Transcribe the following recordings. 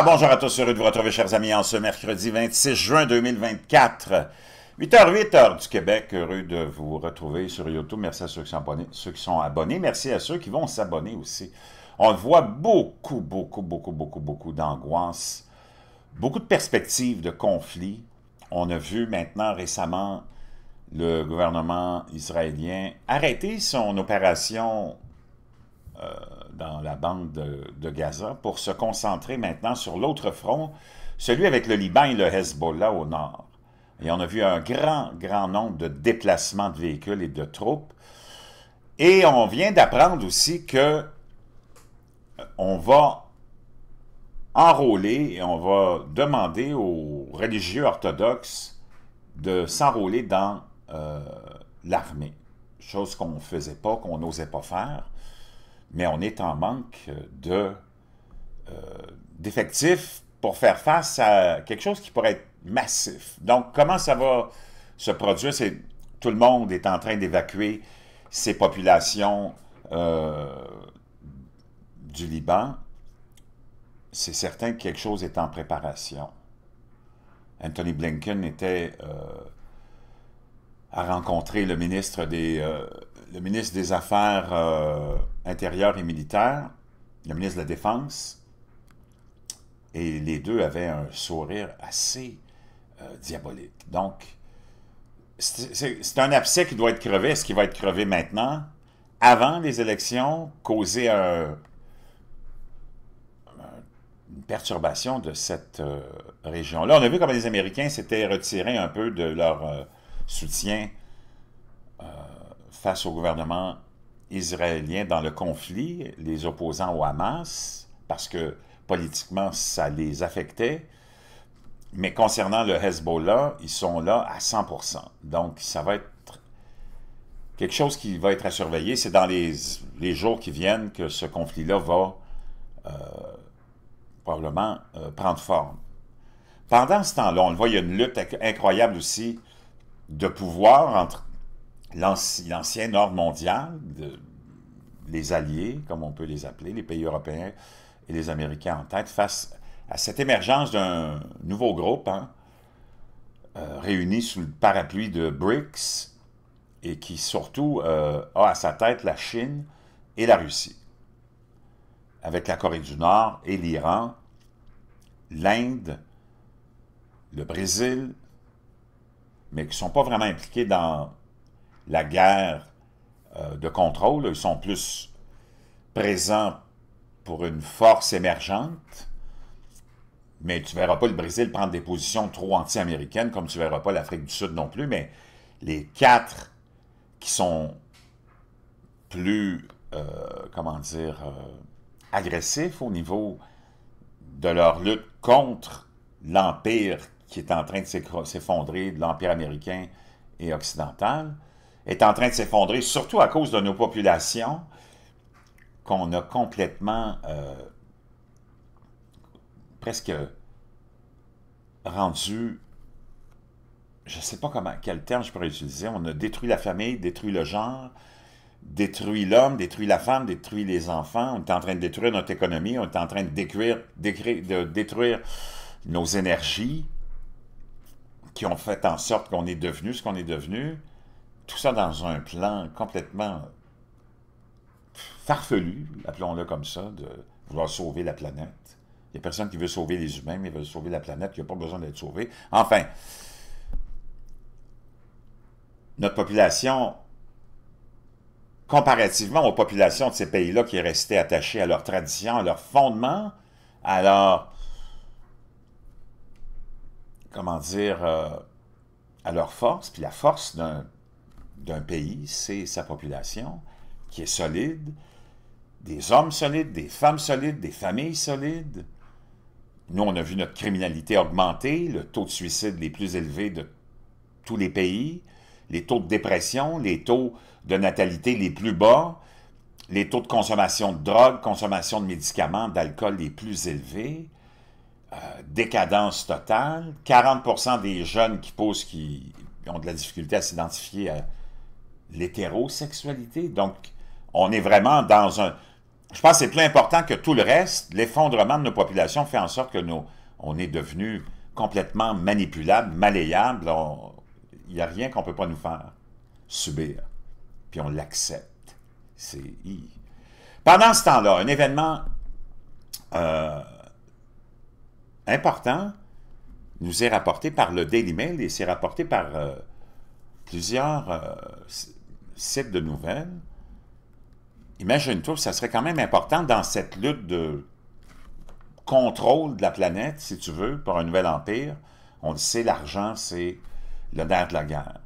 Ah, bonjour à tous, heureux de vous retrouver, chers amis, en ce mercredi 26 juin 2024. 8h, 8h du Québec, heureux de vous retrouver sur YouTube. Merci à ceux qui sont abonnés. Merci à ceux qui vont s'abonner aussi. On voit beaucoup, beaucoup, beaucoup, beaucoup, beaucoup d'angoisse, beaucoup de perspectives de conflit On a vu maintenant récemment le gouvernement israélien arrêter son opération euh, dans la bande de, Gaza pour se concentrer maintenant sur l'autre front, celui avec le Liban et le Hezbollah au nord. Et on a vu un grand, grand nombre de déplacements de véhicules et de troupes. Et on vient d'apprendre aussi que euh, on va enrôler et on va demander aux religieux orthodoxes de s'enrôler dans euh, l'armée. Chose qu'on ne faisait pas, qu'on n'osait pas faire mais on est en manque de euh, d'effectifs pour faire face à quelque chose qui pourrait être massif. Donc, comment ça va se produire? C'est tout le monde est en train d'évacuer ces populations euh, du Liban. C'est certain que quelque chose est en préparation. Anthony Blinken était euh, à rencontrer le ministre des le ministre des Affaires euh, intérieures et militaires, le ministre de la Défense, et les deux avaient un sourire assez euh, diabolique. Donc, c'est un abcès qui doit être crevé. Est-ce qu'il va être crevé maintenant, avant les élections, causer un, une perturbation de cette euh, région-là? On a vu comment les Américains s'étaient retirés un peu de leur soutien face au gouvernement israélien dans le conflit, les opposants au Hamas, parce que politiquement, ça les affectait. Mais concernant le Hezbollah, ils sont là à 100 Donc, ça va être quelque chose qui va être à surveiller. C'est dans les, jours qui viennent que ce conflit-là va euh, probablement euh, prendre forme. Pendant ce temps-là, on le voit, il y a une lutte incroyable aussi de pouvoir entre L'ancien ordre mondial, de, les alliés, comme on peut les appeler, les pays européens et les Américains en tête, face à cette émergence d'un nouveau groupe hein, euh, réuni sous le parapluie de BRICS et qui surtout euh, a à sa tête la Chine et la Russie, avec la Corée du Nord et l'Iran, l'Inde, le Brésil, mais qui ne sont pas vraiment impliqués dans la guerre euh, de contrôle. Ils sont plus présents pour une force émergente, mais tu ne verras pas le Brésil prendre des positions trop anti-américaines, comme tu ne verras pas l'Afrique du Sud non plus, mais les quatre qui sont plus, euh, comment dire, euh, agressifs au niveau de leur lutte contre l'empire qui est en train de s'effondrer, de l'empire américain et occidental, est en train de s'effondrer, surtout à cause de nos populations qu'on a complètement euh, presque rendu, je ne sais pas comment, quel terme je pourrais utiliser, on a détruit la famille, détruit le genre, détruit l'homme, détruit la femme, détruit les enfants, on est en train de détruire notre économie, on est en train de, détruire, de détruire nos énergies qui ont fait en sorte qu'on est devenu ce qu'on est devenu tout ça dans un plan complètement farfelu, appelons-le comme ça, de vouloir sauver la planète. Il n'y a personne qui veut sauver les humains, mais veulent sauver la planète, qui a pas besoin d'être sauvé. Enfin, notre population, comparativement aux populations de ces pays-là qui restaient attachées à leurs traditions, à leurs fondements, à leur, comment dire, euh, à leur force, puis la force d'un d'un pays, c'est sa population qui est solide, des hommes solides, des femmes solides, des familles solides. Nous, on a vu notre criminalité augmenter, le taux de suicide les plus élevés de tous les pays, les taux de dépression, les taux de natalité les plus bas, les taux de consommation de drogue, consommation de médicaments, d'alcool les plus élevés, euh, décadence totale, 40 des jeunes qui posent, qui ont de la difficulté à s'identifier à, l'hétérosexualité. Donc, on est vraiment dans un... Je pense que c'est plus important que tout le reste. L'effondrement de nos populations fait en sorte que nous on est devenu complètement manipulable, malléable. Il n'y a rien qu'on ne peut pas nous faire subir. Puis on l'accepte. C'est... Pendant ce temps-là, un événement euh, important nous est rapporté par le Daily Mail et c'est rapporté par euh, plusieurs euh, site de nouvelles, imagine-toi, ça serait quand même important dans cette lutte de contrôle de la planète, si tu veux, pour un nouvel empire. On le sait, l'argent, c'est le de la guerre.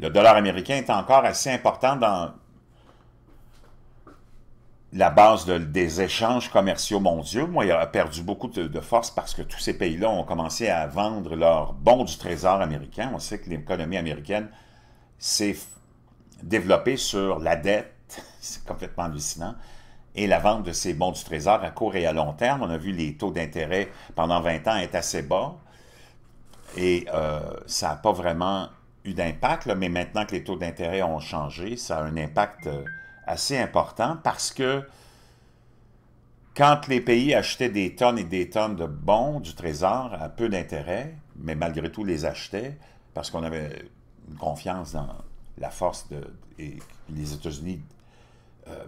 Le dollar américain est encore assez important dans la base des échanges commerciaux mondiaux. Moi, il a perdu beaucoup de, de force parce que tous ces pays-là ont commencé à vendre leurs bons du trésor américain. On sait que l'économie américaine s'est développé sur la dette, c'est complètement hallucinant, et la vente de ces bons du Trésor à court et à long terme. On a vu les taux d'intérêt pendant 20 ans être assez bas et euh, ça n'a pas vraiment eu d'impact, mais maintenant que les taux d'intérêt ont changé, ça a un impact euh, assez important parce que quand les pays achetaient des tonnes et des tonnes de bons du Trésor à peu d'intérêt, mais malgré tout les achetaient parce qu'on avait une confiance dans, la force de. les États-Unis ne euh,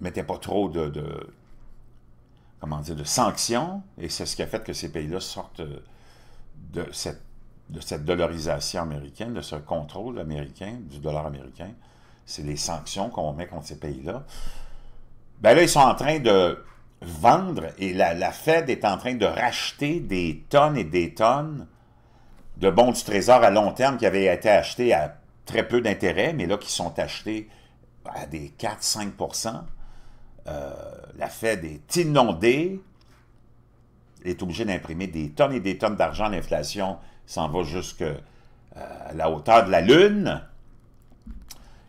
mettaient pas trop de, comment de sanctions, et c'est ce qui a fait que ces pays-là sortent de cette, de cette dollarisation américaine, de ce contrôle américain, du dollar américain. C'est les sanctions qu'on met contre ces pays-là. Ben là, ils sont en train de vendre et la, la, Fed est en train de racheter des tonnes et des tonnes de bons du trésor à long terme qui avaient été achetés à très peu d'intérêt, mais là, qui sont achetés à des 4-5 euh, la Fed est inondée, elle est obligée d'imprimer des tonnes et des tonnes d'argent, l'inflation s'en va jusqu'à euh, la hauteur de la Lune.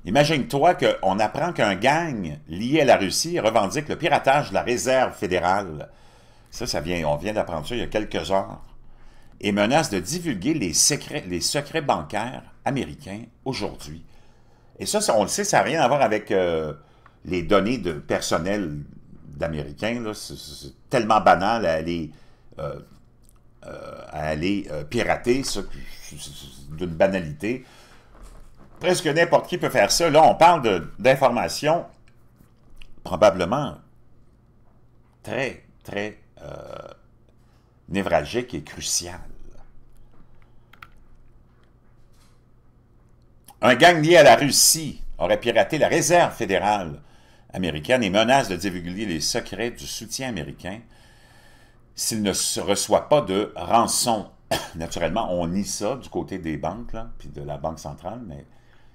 Imagine-toi qu'on apprend qu'un gang lié à la Russie revendique le piratage de la réserve fédérale. Ça, ça vient, on vient d'apprendre ça il y a quelques heures. Et menace de divulguer les secrets, les secrets bancaires américain aujourd'hui. Et ça, on le sait, ça n'a rien à voir avec euh, les données de personnel d'Américains. C'est tellement banal à aller, euh, euh, aller pirater, ça, d'une banalité. Presque n'importe qui peut faire ça. Là, on parle d'informations probablement très, très névralgiques et cruciales. Un gang lié à la Russie aurait piraté la réserve fédérale américaine et menace de divulguer les secrets du soutien américain s'il ne reçoit pas de rançon. Naturellement, on nie ça du côté des banques, là, puis de la Banque centrale, mais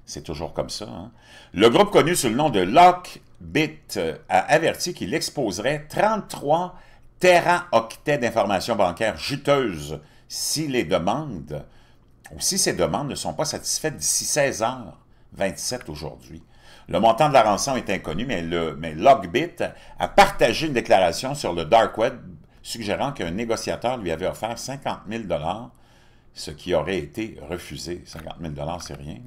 c'est toujours comme ça. Hein. Le groupe connu sous le nom de Lockbit a averti qu'il exposerait 33 teraoctets d'informations bancaires juteuses si les demandes aussi, si ces demandes ne sont pas satisfaites d'ici 16 h 27 aujourd'hui. Le montant de la rançon est inconnu, mais, le, mais Logbit a partagé une déclaration sur le Dark Web suggérant qu'un négociateur lui avait offert 50 000 ce qui aurait été refusé. 50 000 c'est rien.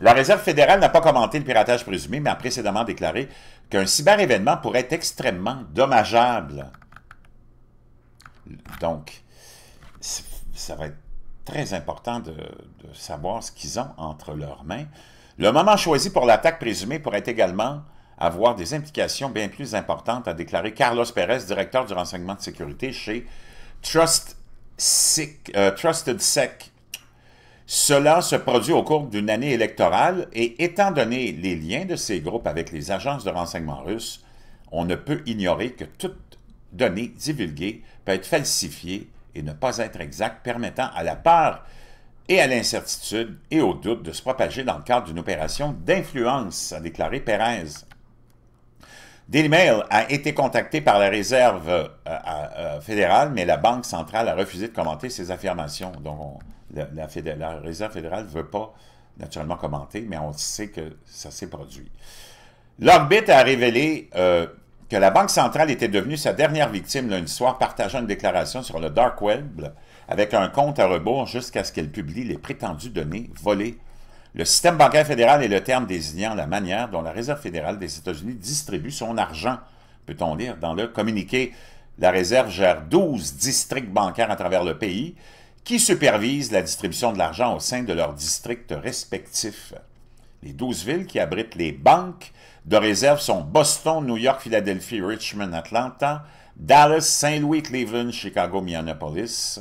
La Réserve fédérale n'a pas commenté le piratage présumé, mais a précédemment déclaré qu'un cyber-événement pourrait être extrêmement dommageable. Donc, ça va être très important de, savoir ce qu'ils ont entre leurs mains. Le moment choisi pour l'attaque présumée pourrait également avoir des implications bien plus importantes, a déclaré Carlos Pérez, directeur du renseignement de sécurité chez Trust euh, Trusted Sec. Cela se produit au cours d'une année électorale et étant donné les liens de ces groupes avec les agences de renseignement russes, on ne peut ignorer que toute donnée divulguée peut être falsifiée et ne pas être exact, permettant à la part et à l'incertitude et au doute de se propager dans le cadre d'une opération d'influence, a déclaré Pérez. Daily Mail a été contacté par la réserve euh, euh, fédérale, mais la Banque centrale a refusé de commenter ses affirmations. Donc, la, réserve fédérale ne veut pas naturellement commenter, mais on sait que ça s'est produit. L'Orbit a révélé euh, la Banque centrale était devenue sa dernière victime lundi soir, partageant une déclaration sur le dark web avec un compte à rebours jusqu'à ce qu'elle publie les prétendues données volées. Le système bancaire fédéral est le terme désignant la manière dont la Réserve fédérale des États-Unis distribue son argent, peut-on lire dans le communiqué. La Réserve gère 12 districts bancaires à travers le pays qui supervisent la distribution de l'argent au sein de leurs districts respectifs. Les 12 villes qui abritent les banques de réserve sont Boston, New York, Philadelphie, Richmond, Atlanta, Dallas, Saint-Louis, Cleveland, Chicago, Minneapolis,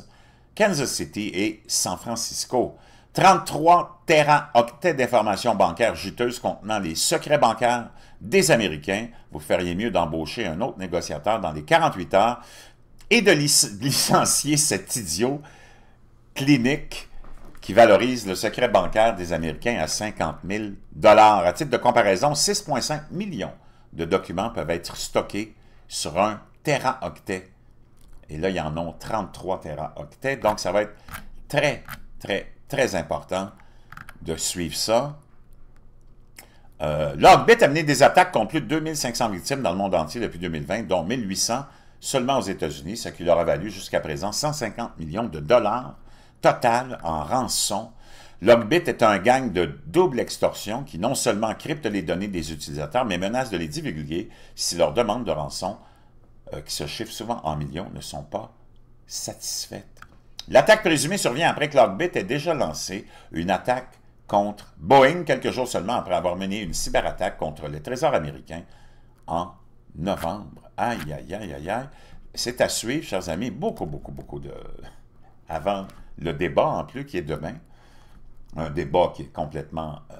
Kansas City et San Francisco. 33 terra-octets d'informations bancaires juteuses contenant les secrets bancaires des Américains. Vous feriez mieux d'embaucher un autre négociateur dans les 48 heures et de licencier cet idiot clinique qui valorise le secret bancaire des Américains à 50 000 À titre de comparaison, 6,5 millions de documents peuvent être stockés sur un teraoctet. Et là, il y en a 33 teraoctets. Donc, ça va être très, très, très important de suivre ça. Euh, L'Orbit a mené des attaques contre plus de 2500 victimes dans le monde entier depuis 2020, dont 1800 seulement aux États-Unis, ce qui leur a valu jusqu'à présent 150 millions de dollars Total en rançon. Logbit est un gang de double extorsion qui non seulement crypte les données des utilisateurs, mais menace de les divulguer si leurs demandes de rançon, euh, qui se chiffrent souvent en millions, ne sont pas satisfaites. L'attaque présumée survient après que Logbit ait déjà lancé une attaque contre Boeing quelques jours seulement après avoir mené une cyberattaque contre les trésors américains en novembre. Aïe, aïe, aïe, aïe, aïe. C'est à suivre, chers amis. Beaucoup, beaucoup, beaucoup de... avant le débat en plus qui est demain, un débat qui est complètement euh,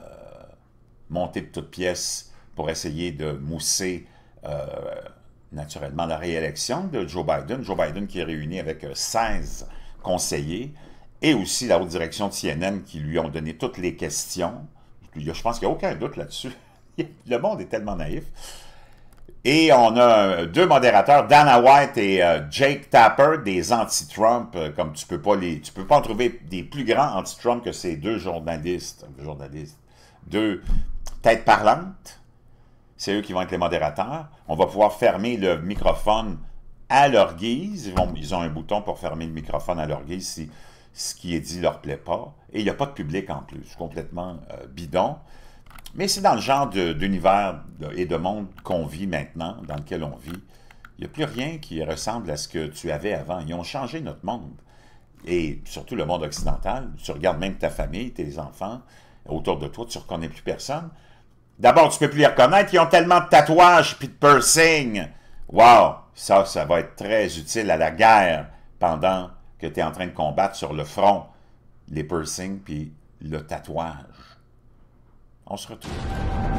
monté de toutes pièces pour essayer de mousser euh, naturellement la réélection de Joe Biden. Joe Biden qui est réuni avec 16 euh, conseillers et aussi la haute direction de CNN qui lui ont donné toutes les questions. Je pense qu'il n'y a aucun doute là-dessus. Le monde est tellement naïf. Et on a euh, deux modérateurs, Dana White et euh, Jake Tapper, des anti-Trump, euh, comme tu peux pas les, tu peux pas en trouver des plus grands anti-Trump que ces deux journalistes, journalistes, deux têtes parlantes. C'est eux qui vont être les modérateurs. On va pouvoir fermer le microphone à leur guise. Ils, ont un bouton pour fermer le microphone à leur guise si ce qui est dit leur plaît pas. Et il n'y a pas de public en plus, complètement bidon. Mais c'est dans le genre d'univers et de monde qu'on vit maintenant, dans lequel on vit. Il n'y a plus rien qui ressemble à ce que tu avais avant. Ils ont changé notre monde. Et surtout le monde occidental. Tu regardes même ta famille, tes enfants, autour de toi, tu ne reconnais plus personne. D'abord, tu ne peux plus les reconnaître. Ils ont tellement de tatouages et de piercings. Wow! Ça, ça va être très utile à la guerre pendant que tu es en train de combattre sur le front les piercings puis le tatouage. On se retrouve.